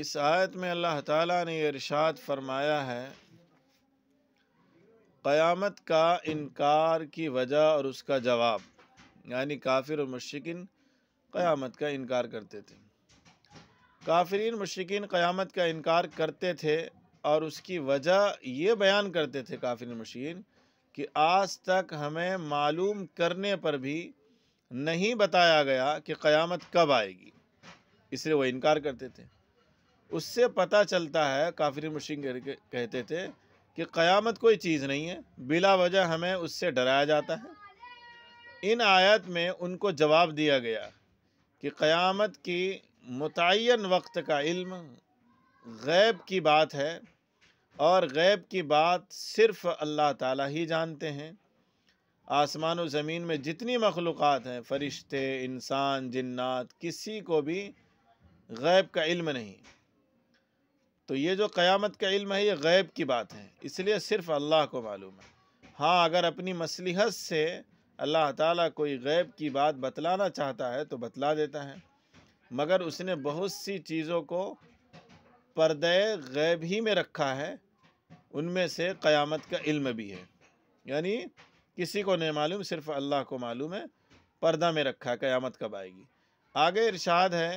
इस आयत में अल्लाह ताला ने इरशाद फरमाया है क़यामत का इनकार की वजह और उसका जवाब यानी काफिर और मशकिन क़यामत का इनकार करते थे काफिरीन मशकिन क़यामत का इनकार करते थे और उसकी वजह ये बयान करते थे काफिरीन मशीन कि आज तक हमें मालूम करने पर भी नहीं बताया गया कि क़यामत कब आएगी इसलिए वो इनकार करते थे उससे पता चलता है काफिर मुशिंग कहते थे कि क़यामत कोई चीज़ नहीं है बिला वजह हमें उससे डराया जाता है इन आयत में उनको जवाब दिया गया कि क़यामत की मुतन वक्त का इल्म गैब की बात है और गैब की बात सिर्फ़ अल्लाह ताला ही जानते हैं आसमान और ज़मीन में जितनी मखलूक़ हैं फ़रिश्ते इंसान जन्ात किसी को भी गैब का इल्म नहीं तो ये जो क़यामत का इल्म है ये गैब की बात है इसलिए सिर्फ अल्लाह को मालूम है हाँ अगर अपनी मसलहत से अल्लाह ताला कोई गैब की बात बतलाना चाहता है तो बतला देता है मगर उसने बहुत सी चीज़ों को पर्दे गैब ही में रखा है उनमें से क़यामत का इल्म भी है यानी किसी को नहीं मालूम सिर्फ अल्लाह को मालूम है पर्दा में रखा है क़यामत कब आएगी आगे इरशाद है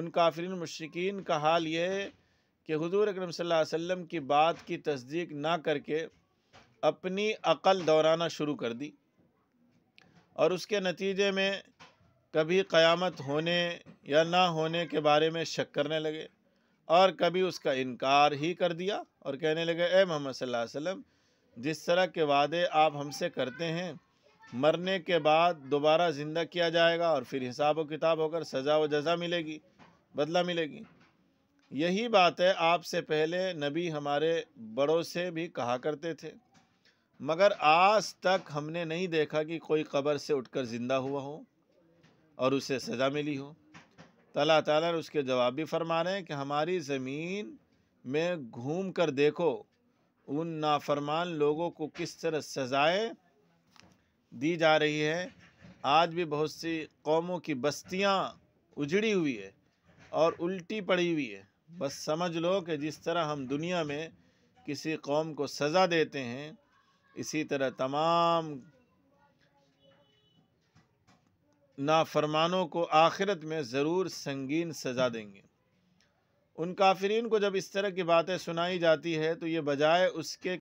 उन काफिल मशिकीन का हाल ये कि हजूर अक्रम वसम की बात की तस्दीक ना करके अपनी अक़ल दौराना शुरू कर दी और उसके नतीजे में कभी क़यामत होने या ना होने के बारे में शक करने लगे और कभी उसका इनकार ही कर दिया और कहने लगे ए मोहम्मद वसल्लम जिस तरह के वादे आप हमसे करते हैं मरने के बाद दोबारा ज़िंदा किया जाएगा और फिर हिसाब व किताब होकर सज़ा व जज़ा मिलेगी बदला मिलेगी यही बात है आपसे पहले नबी हमारे बड़ों से भी कहा करते थे मगर आज तक हमने नहीं देखा कि कोई कब्र से उठकर ज़िंदा हुआ हो और उसे सज़ा मिली हो तला तला ने उसके जवाब भी फरमा रहे हैं कि हमारी ज़मीन में घूम कर देखो उन नाफरमान लोगों को किस तरह सज़ाएँ दी जा रही है आज भी बहुत सी कौमों की बस्तियाँ उजड़ी हुई है और उल्टी पड़ी हुई है बस समझ लो कि जिस तरह हम दुनिया में किसी कौम को सज़ा देते हैं इसी तरह तमाम नाफरमानों को आखिरत में ज़रूर संगीन सज़ा देंगे उन काफरीन को जब इस तरह की बातें सुनाई जाती है तो ये बजाय उसके